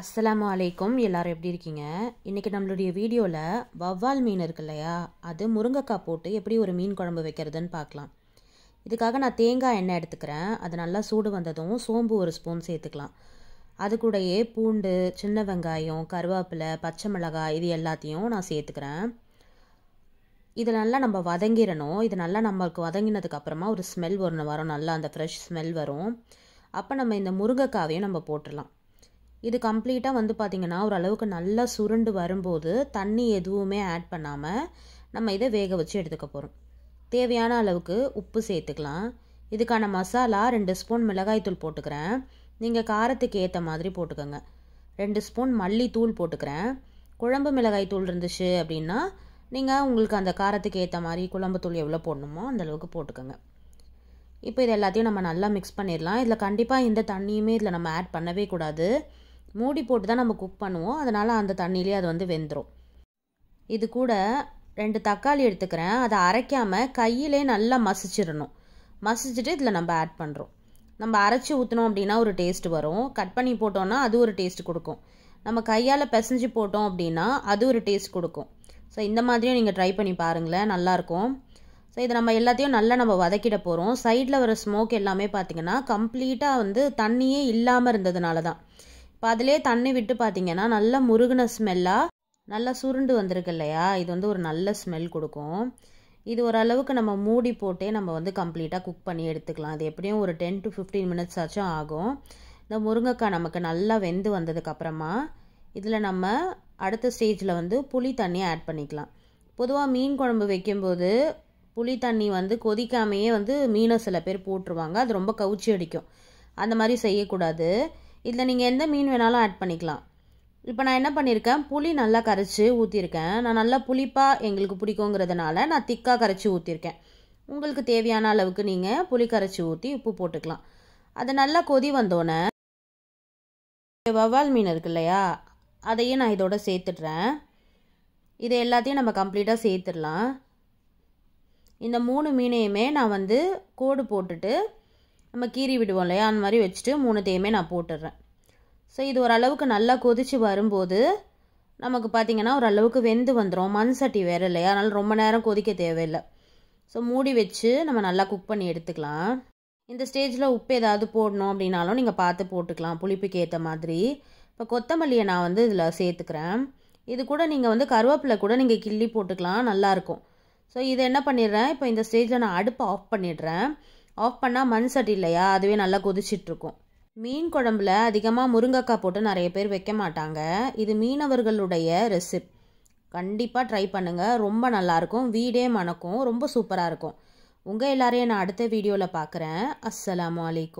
அஸ்லாமு அலைக்கும் எல்லாரும் எப்படி இருக்கீங்க இன்றைக்கி நம்மளுடைய வீடியோவில் வவ்வால் மீன் இருக்கு இல்லையா அது முருங்கைக்காய் போட்டு எப்படி ஒரு மீன் குழம்பு வைக்கிறதுன்னு பார்க்கலாம் இதுக்காக நான் தேங்காய் எண்ணெய் எடுத்துக்கிறேன் அது நல்லா சூடு வந்ததும் சோம்பு ஒரு ஸ்பூன் சேர்த்துக்கலாம் அது கூடயே பூண்டு சின்ன வெங்காயம் கருவேப்பிலை பச்சை மிளகாய் இது எல்லாத்தையும் நான் சேர்த்துக்கிறேன் இது நல்லா நம்ம வதங்கிடணும் இது நல்லா நம்மளுக்கு வதங்கினதுக்கப்புறமா ஒரு ஸ்மெல் வரணும் வரும் நல்லா அந்த ஃப்ரெஷ் ஸ்மெல் வரும் அப்போ நம்ம இந்த முருங்கைக்காவையும் நம்ம போட்டுடலாம் இது கம்ப்ளீட்டாக வந்து பார்த்திங்கன்னா ஓரளவுக்கு நல்லா சுருண்டு வரும்போது தண்ணி எதுவுமே ஆட் பண்ணாமல் நம்ம இதை வேக வச்சு எடுத்துக்க போகிறோம் தேவையான அளவுக்கு உப்பு சேர்த்துக்கலாம் இதுக்கான மசாலா ரெண்டு ஸ்பூன் மிளகாய்த்தூள் போட்டுக்கிறேன் நீங்கள் காரத்துக்கு ஏற்ற மாதிரி போட்டுக்கோங்க ரெண்டு ஸ்பூன் மல்லித்தூள் போட்டுக்கிறேன் குழம்பு மிளகாய்த்தூள் இருந்துச்சு அப்படின்னா நீங்கள் உங்களுக்கு அந்த காரத்துக்கு ஏற்ற மாதிரி குழம்புத்தூள் எவ்வளோ போடணுமோ அந்தளவுக்கு போட்டுக்கோங்க இப்போ இது எல்லாத்தையும் நம்ம நல்லா மிக்ஸ் பண்ணிடலாம் இதில் கண்டிப்பாக எந்த தண்ணியுமே இதில் நம்ம ஆட் பண்ணவே கூடாது மூடி போட்டு தான் நம்ம குக் பண்ணுவோம் அதனால் அந்த தண்ணியிலே அது வந்து வெந்துடும் இது கூட ரெண்டு தக்காளி எடுத்துக்கிறேன் அதை அரைக்காமல் கையிலே நல்லா மசிச்சிடணும் மசிச்சுட்டு இதில் நம்ம ஆட் பண்ணுறோம் நம்ம அரைச்சி ஊற்றினோம் அப்படின்னா ஒரு டேஸ்ட் வரும் கட் பண்ணி போட்டோன்னா அது ஒரு டேஸ்ட் கொடுக்கும் நம்ம கையால் பிசைஞ்சு போட்டோம் அப்படின்னா அது ஒரு டேஸ்ட் கொடுக்கும் ஸோ இந்த மாதிரியும் நீங்கள் ட்ரை பண்ணி பாருங்களேன் நல்லாயிருக்கும் ஸோ இதை நம்ம எல்லாத்தையும் நல்லா நம்ம வதக்கிட போகிறோம் சைடில் வர ஸ்மோக் எல்லாமே பார்த்திங்கன்னா கம்ப்ளீட்டாக வந்து தண்ணியே இல்லாமல் இருந்ததுனால தான் இப்போ அதிலே தண்ணி விட்டு பார்த்தீங்கன்னா நல்லா முருகின ஸ்மெல்லாக நல்லா சுருண்டு வந்திருக்கு இல்லையா இது வந்து ஒரு நல்ல ஸ்மெல் கொடுக்கும் இது ஓரளவுக்கு நம்ம மூடி போட்டே நம்ம வந்து கம்ப்ளீட்டாக குக் பண்ணி எடுத்துக்கலாம் அது எப்படியும் ஒரு டென் டு ஃபிஃப்டீன் மினிட்ஸ் ஆச்சும் ஆகும் இந்த முருங்கைக்காய் நமக்கு நல்லா வெந்து வந்ததுக்கப்புறமா இதில் நம்ம அடுத்த ஸ்டேஜில் வந்து புளி தண்ணி ஆட் பண்ணிக்கலாம் பொதுவாக மீன் குழம்பு வைக்கும்போது புளி தண்ணி வந்து கொதிக்காமையே வந்து மீனை சில பேர் போட்டுருவாங்க அது ரொம்ப கவுச்சி அடிக்கும் அந்த மாதிரி செய்யக்கூடாது இதில் நீங்கள் எந்த மீன் வேணாலும் ஆட் பண்ணிக்கலாம் இப்போ நான் என்ன பண்ணியிருக்கேன் புளி நல்லா கரைச்சி ஊற்றிருக்கேன் நான் நல்லா புளிப்பாக எங்களுக்கு பிடிக்குங்கிறதுனால நான் திக்காக கரைச்சி ஊற்றிருக்கேன் உங்களுக்கு தேவையான அளவுக்கு நீங்கள் புளி கரைச்சி ஊற்றி உப்பு போட்டுக்கலாம் அது நல்லா கொதி வந்தோடனே வவால் மீன் இருக்கு இல்லையா அதையும் நான் இதோட சேர்த்துட்றேன் இதை எல்லாத்தையும் நம்ம கம்ப்ளீட்டாக சேர்த்துடலாம் இந்த மூணு மீனையுமே நான் வந்து கோடு போட்டுட்டு நம்ம கீறி விடுவோம் இல்லையா அந்த மாதிரி வச்சுட்டு மூணுத்தையுமே நான் போட்டுடுறேன் ஸோ இது ஓரளவுக்கு நல்லா கொதித்து வரும்போது நமக்கு பார்த்திங்கன்னா ஓரளவுக்கு வெந்து வந்துடும் மண் சட்டி வேறு இல்லையா அதனால் ரொம்ப நேரம் கொதிக்க தேவையில்லை ஸோ மூடி வச்சு நம்ம நல்லா குக் பண்ணி எடுத்துக்கலாம் இந்த ஸ்டேஜில் உப்பு ஏதாவது போடணும் அப்படின்னாலும் நீங்கள் பார்த்து போட்டுக்கலாம் புளிப்புக்கு ஏற்ற மாதிரி இப்போ கொத்தமல்லியை நான் வந்து இதில் சேர்த்துக்கிறேன் இது கூட நீங்கள் வந்து கருவேப்பிலை கூட நீங்கள் கிள்ளி போட்டுக்கலாம் நல்லாயிருக்கும் ஸோ இதை என்ன பண்ணிடுறேன் இப்போ இந்த ஸ்டேஜில் நான் அடுப்பை ஆஃப் பண்ணிடுறேன் ஆஃப் பண்ணால் மண் சட்டி இல்லையா அதுவே நல்லா கொதிச்சிட்ருக்கும் மீன் குழம்புல அதிகமாக முருங்கைக்காய் போட்டு நிறைய பேர் வைக்க மாட்டாங்க இது மீனவர்களுடைய ரெசிப் கண்டிப்பாக ட்ரை பண்ணுங்கள் ரொம்ப நல்லாயிருக்கும் வீடே மணக்கும் ரொம்ப சூப்பராக இருக்கும் உங்கள் எல்லாரையும் நான் அடுத்த வீடியோவில் பார்க்குறேன் அஸ்லாம் வலைக்கும்